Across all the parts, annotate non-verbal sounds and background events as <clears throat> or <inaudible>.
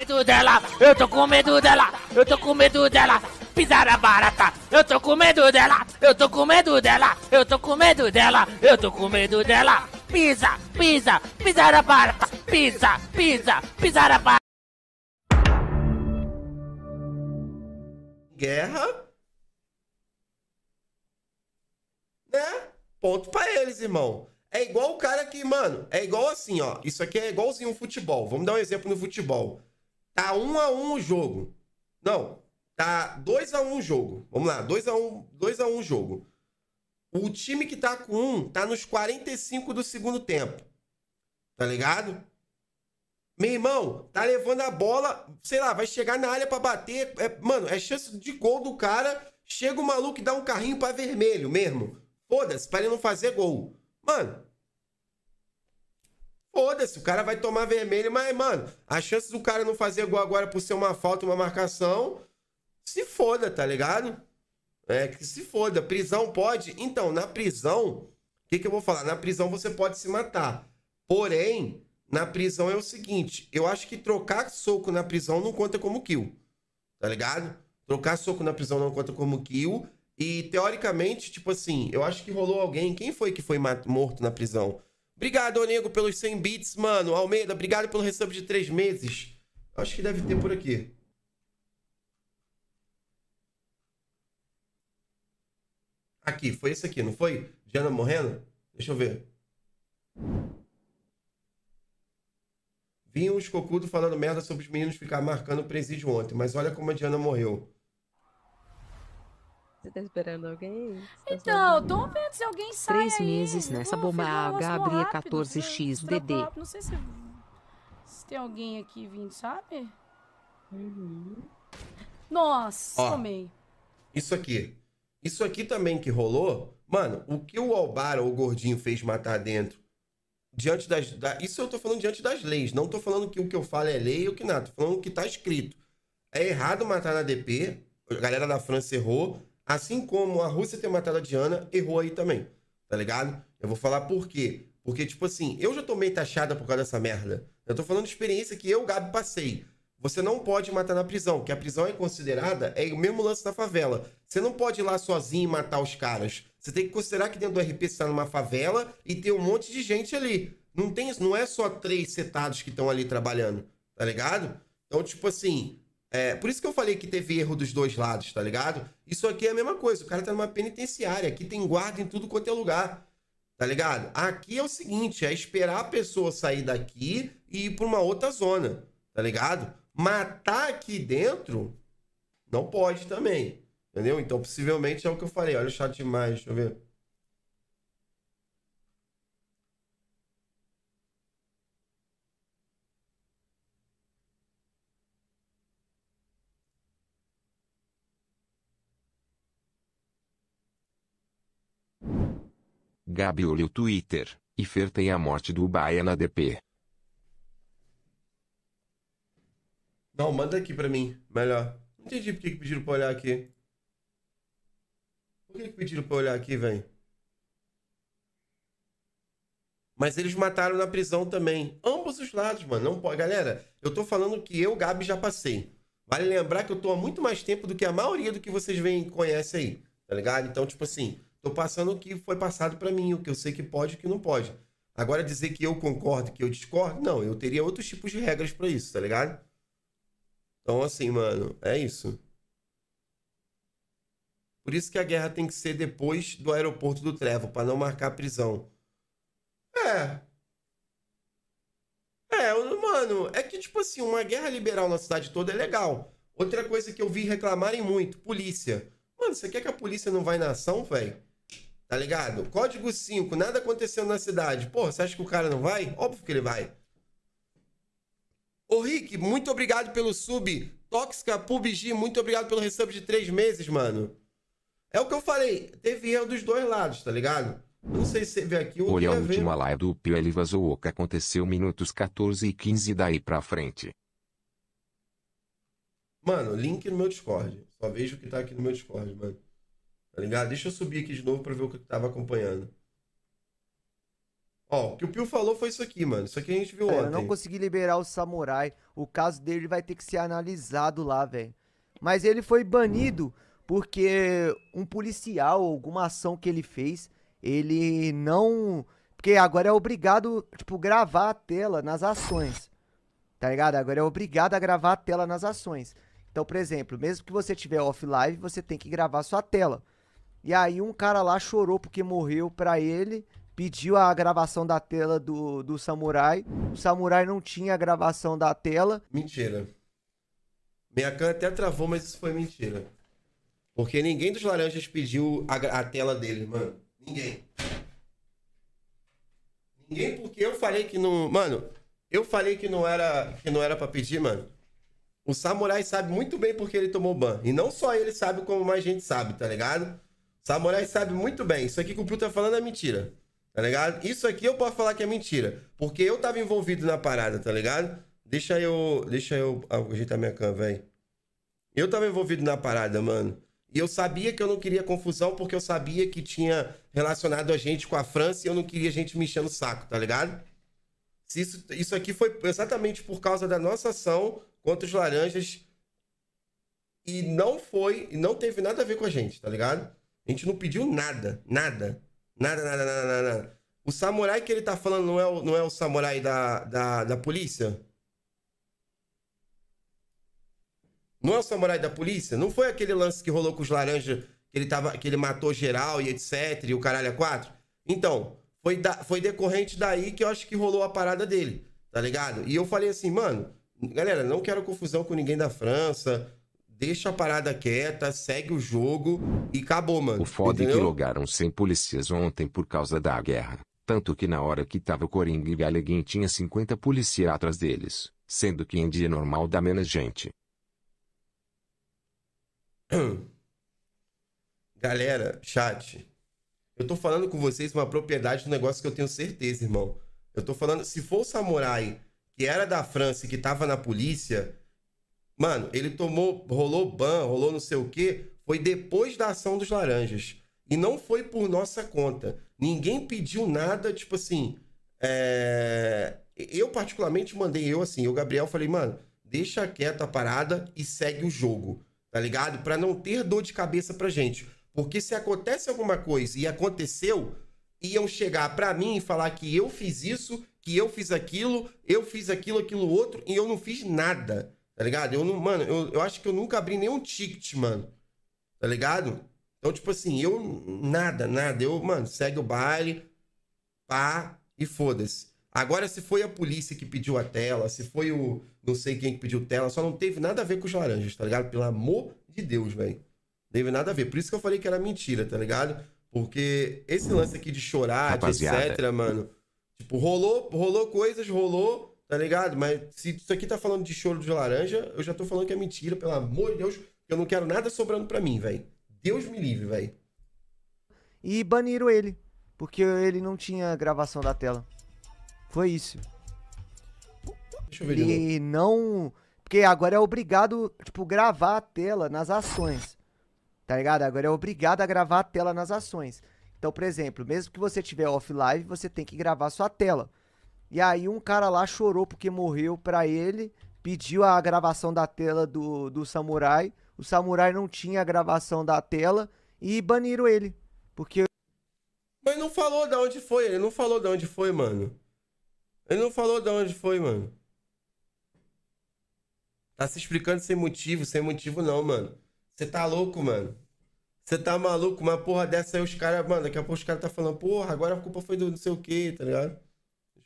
medo dela, eu tô com medo dela, eu tô com medo dela, pisar a barata, eu tô com medo dela, eu tô com medo dela, eu tô com medo dela, eu tô com medo dela, pisa, pisa, pisar a barata, pisa, pisa, pisar a barata. Guerra. Né? Ponto pra eles, irmão. É igual o cara que, mano, é igual assim, ó. Isso aqui é igualzinho um futebol. Vamos dar um exemplo no futebol. Tá 1 x 1 um o jogo. Não, tá 2 x 1 um o jogo. Vamos lá, 2 x 1, 2 a o jogo. O time que tá com 1 um, tá nos 45 do segundo tempo. Tá ligado? Meu irmão, tá levando a bola, sei lá, vai chegar na área pra bater. É, mano, é chance de gol do cara. Chega o maluco e dá um carrinho pra vermelho mesmo. Foda-se, pra ele não fazer gol. Mano, Foda-se, o cara vai tomar vermelho, mas, mano, as chances do cara não fazer gol agora por ser uma falta, uma marcação, se foda, tá ligado? É, que se foda. Prisão pode. Então, na prisão, o que, que eu vou falar? Na prisão você pode se matar. Porém, na prisão é o seguinte: eu acho que trocar soco na prisão não conta como kill. Tá ligado? Trocar soco na prisão não conta como kill. E teoricamente, tipo assim, eu acho que rolou alguém. Quem foi que foi morto na prisão? Obrigado, nego, pelos 100 bits, mano. Almeida, obrigado pelo resub de 3 meses. Acho que deve ter por aqui. Aqui, foi esse aqui, não foi? Diana morrendo? Deixa eu ver. Vinha uns cocudos falando merda sobre os meninos ficar marcando o presídio ontem, mas olha como a Diana morreu. Você tá esperando alguém? Tá então, tô vendo se alguém sai Três aí. meses nessa bomba Gabriel 14 x DD. Né, não sei se, se, tem alguém aqui vindo, sabe? Uhum. Nossa, Ó, tomei. Isso aqui. Isso aqui também que rolou. Mano, o que o albaro, ou o Gordinho fez matar dentro? Diante das. Da, isso eu tô falando diante das leis. Não tô falando que o que eu falo é lei ou que nada. Tô falando o que tá escrito. É errado matar na DP. A galera da França errou. Assim como a Rússia ter matado a Diana, errou aí também. Tá ligado? Eu vou falar por quê. Porque, tipo assim, eu já tomei taxada por causa dessa merda. Eu tô falando de experiência que eu, Gabi, passei. Você não pode matar na prisão, que a prisão é considerada, é o mesmo lance da favela. Você não pode ir lá sozinho e matar os caras. Você tem que considerar que dentro do RP você tá numa favela e tem um monte de gente ali. Não tem, não é só três setados que estão ali trabalhando, tá ligado? Então, tipo assim, é, por isso que eu falei que teve erro dos dois lados, tá ligado? Isso aqui é a mesma coisa. O cara tá numa penitenciária. Aqui tem guarda em tudo quanto é lugar. Tá ligado? Aqui é o seguinte: é esperar a pessoa sair daqui e ir pra uma outra zona. Tá ligado? Matar aqui dentro não pode também. Entendeu? Então, possivelmente é o que eu falei. Olha o chat demais. Deixa eu ver. Gabi olha o Twitter, e Fer tem a morte do Ubaia na DP. Não, manda aqui pra mim, melhor. Não entendi por que pediram pra olhar aqui. Por que pediram pra olhar aqui, velho? Mas eles mataram na prisão também. Ambos os lados, mano. Não pode. Galera, eu tô falando que eu, Gabi, já passei. Vale lembrar que eu tô há muito mais tempo do que a maioria do que vocês vêm conhecem aí. Tá ligado? Então, tipo assim, Estou passando o que foi passado para mim, o que eu sei que pode e o que não pode. Agora, dizer que eu concordo que eu discordo, não, eu teria outros tipos de regras para isso, tá ligado? Então, assim, mano, é isso. Por isso que a guerra tem que ser depois do aeroporto do Trevo, para não marcar prisão. É. É, mano, é que, tipo assim, uma guerra liberal na cidade toda é legal. Outra coisa que eu vi reclamarem muito, polícia. Mano, você quer que a polícia não vai na ação, velho? Tá ligado? Código 5, nada aconteceu na cidade. Porra, você acha que o cara não vai? Óbvio que ele vai. Ô, Rick, muito obrigado pelo sub. Tóxica, PUBG, muito obrigado pelo resub de três meses, mano. É o que eu falei. Teve erro dos dois lados, tá ligado? Não sei se você vê aqui o Olha a última ver. live do Pio ele vazou o que aconteceu minutos 14 e 15 daí pra frente. Mano, link no meu Discord. Só vejo o que tá aqui no meu Discord, mano. Tá ligado? Deixa eu subir aqui de novo para ver o que eu tava acompanhando. Ó, o que o Pio falou foi isso aqui, mano. Isso aqui a gente viu é, ontem. Eu não consegui liberar o samurai. O caso dele vai ter que ser analisado lá, velho. Mas ele foi banido porque um policial, alguma ação que ele fez, ele não. Porque agora é obrigado, tipo, gravar a tela nas ações. Tá ligado? Agora é obrigado a gravar a tela nas ações. Então, por exemplo, mesmo que você tiver off live você tem que gravar sua tela. E aí um cara lá chorou porque morreu pra ele, pediu a gravação da tela do, do samurai. O samurai não tinha a gravação da tela. Mentira. Minha cara até travou, mas isso foi mentira. Porque ninguém dos laranjas pediu a, a tela dele, mano. Ninguém. Ninguém, porque eu falei que não. Mano, eu falei que não era que não era para pedir, mano. O samurai sabe muito bem porque ele tomou ban. E não só ele sabe, como mais gente sabe, tá ligado? Samurai sabe muito bem. Isso aqui que o Pio tá falando é mentira. Tá ligado? Isso aqui eu posso falar que é mentira. Porque eu tava envolvido na parada, tá ligado? Deixa eu. Deixa eu ajeitar minha cama, velho. Eu tava envolvido na parada, mano. E eu sabia que eu não queria confusão porque eu sabia que tinha relacionado a gente com a França e eu não queria gente me enchendo o saco, tá ligado? isso, isso aqui foi exatamente por causa da nossa ação contra os laranjas e não foi, e não teve nada a ver com a gente, tá ligado? A gente não pediu nada, nada, nada, nada, nada, nada. O samurai que ele tá falando não é o, não é o samurai da, da, da polícia? Não é o samurai da polícia? Não foi aquele lance que rolou com os laranjas, que ele, tava, que ele matou geral e etc, e o caralho a é quatro? Então, foi, da, foi decorrente daí que eu acho que rolou a parada dele, tá ligado? E eu falei assim, mano, galera, não quero confusão com ninguém da França, deixa a parada quieta, segue o jogo e acabou, mano. O foda entendeu? é que logaram 100 policias ontem por causa da guerra. Tanto que na hora que tava o Coringa e Galeguin tinha 50 policiais atrás deles, sendo que em dia normal dá menos gente. <clears throat> Galera, chat, eu tô falando com vocês uma propriedade do um negócio que eu tenho certeza, irmão. Eu tô falando, se for o samurai que era da França e que tava na polícia, Mano, ele tomou, rolou ban, rolou não sei o quê, foi depois da ação dos laranjas. E não foi por nossa conta. Ninguém pediu nada, tipo assim. É... Eu, particularmente, mandei eu assim, eu, Gabriel, falei, mano, deixa quieto a parada e segue o jogo, tá ligado? Pra não ter dor de cabeça pra gente. Porque se acontece alguma coisa e aconteceu, iam chegar pra mim e falar que eu fiz isso, que eu fiz aquilo, eu fiz aquilo, aquilo outro, e eu não fiz nada. Tá ligado? Eu não, mano, eu, eu acho que eu nunca abri nenhum ticket, mano. Tá ligado? Então, tipo assim, eu nada, nada. Eu, mano, segue o baile, pá e foda-se. Agora, se foi a polícia que pediu a tela, se foi o não sei quem que pediu tela, só não teve nada a ver com os laranjas, tá ligado? Pelo amor de Deus, velho. teve nada a ver. Por isso que eu falei que era mentira, tá ligado? Porque esse lance aqui de chorar, de etc, mano. Tipo, rolou, rolou coisas, rolou. Tá ligado? Mas se isso aqui tá falando de choro de laranja, eu já tô falando que é mentira, pelo amor de Deus. Eu não quero nada sobrando pra mim, velho. Deus me livre, velho. E baniram ele, porque ele não tinha gravação da tela. Foi isso. Deixa eu ver ele não. Porque agora é obrigado, tipo, gravar a tela nas ações. Tá ligado? Agora é obrigado a gravar a tela nas ações. Então, por exemplo, mesmo que você tiver offline, você tem que gravar sua tela. E aí um cara lá chorou porque morreu pra ele, pediu a gravação da tela do, do samurai. O samurai não tinha a gravação da tela e baniram ele. Porque. Mas não falou de onde foi, ele não falou de onde foi, mano. Ele não falou de onde foi, mano. Tá se explicando sem motivo, sem motivo não, mano. Você tá louco, mano. Você tá maluco, uma porra dessa aí os caras, mano, daqui a pouco os caras tá falando, porra, agora a culpa foi do não sei o que, tá ligado?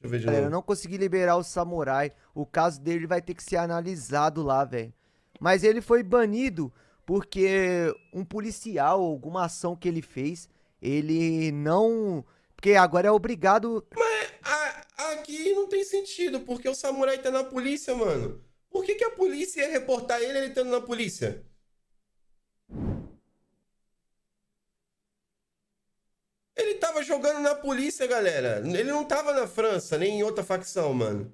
eu ver de novo. eu não consegui liberar o samurai. O caso dele vai ter que ser analisado lá, velho. Mas ele foi banido porque um policial, alguma ação que ele fez, ele não. Porque agora é obrigado. Mas a, aqui não tem sentido, porque o samurai tá na polícia, mano. Por que, que a polícia ia reportar ele ele estando na polícia? tava jogando na polícia, galera. Ele não tava na França, nem em outra facção, mano.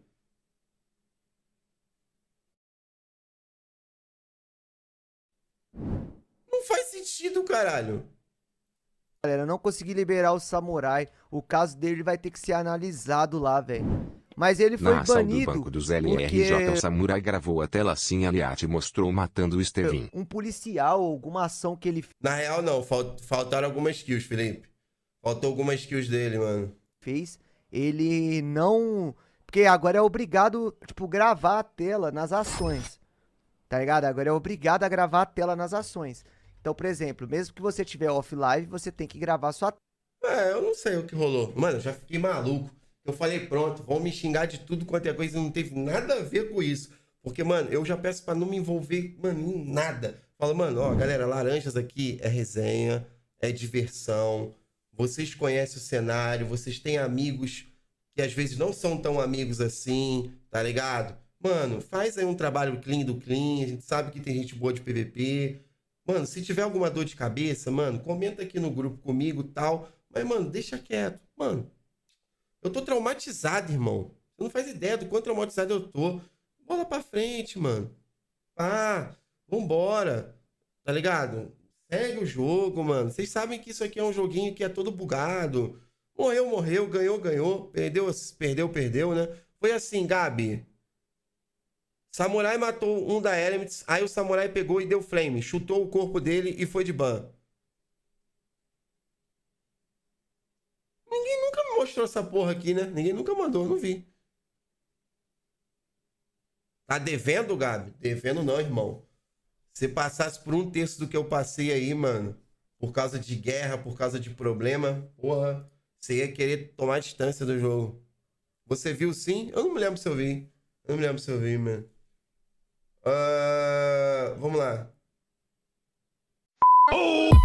Não faz sentido, caralho. Galera, não consegui liberar o samurai. O caso dele vai ter que ser analisado lá, velho. Mas ele foi Na ação banido. Do banco dos LRJ, porque... o samurai gravou a tela assim aliás e mostrou matando o Estevin. Um policial, alguma ação que ele. Na real, não. Falt... Faltaram algumas kills, Felipe. Faltou algumas skills dele, mano. Fez. Ele não. Porque agora é obrigado, tipo, gravar a tela nas ações. Tá ligado? Agora é obrigado a gravar a tela nas ações. Então, por exemplo, mesmo que você tiver offline, você tem que gravar sua é, eu não sei o que rolou. Mano, eu já fiquei maluco. Eu falei, pronto, vão me xingar de tudo quanto é coisa. Não teve nada a ver com isso. Porque, mano, eu já peço para não me envolver, mano, em nada. Fala, mano, ó, galera, laranjas aqui é resenha, é diversão vocês conhecem o cenário, vocês têm amigos que às vezes não são tão amigos assim, tá ligado? Mano, faz aí um trabalho clean do clean, a gente sabe que tem gente boa de PVP. Mano, se tiver alguma dor de cabeça, mano, comenta aqui no grupo comigo tal. Mas, mano, deixa quieto. Mano, eu tô traumatizado, irmão. Você não faz ideia do quanto traumatizado eu tô. Bola pra frente, mano. Ah, vambora. Tá ligado? Segue o jogo, mano. Vocês sabem que isso aqui é um joguinho que é todo bugado. Morreu, morreu, ganhou, ganhou. Perdeu, perdeu, perdeu, né? Foi assim, Gabi. Samurai matou um da Elements, aí o Samurai pegou e deu flame, chutou o corpo dele e foi de ban. Ninguém nunca me mostrou essa porra aqui, né? Ninguém nunca mandou, não vi. Tá devendo, Gabi? Devendo não, irmão você passasse por um terço do que eu passei aí, mano, por causa de guerra, por causa de problema, porra, você ia querer tomar distância do jogo. Você viu sim? Eu não me lembro se eu vi. Eu não me lembro se eu vi, mano. Uh, vamos lá. Oh!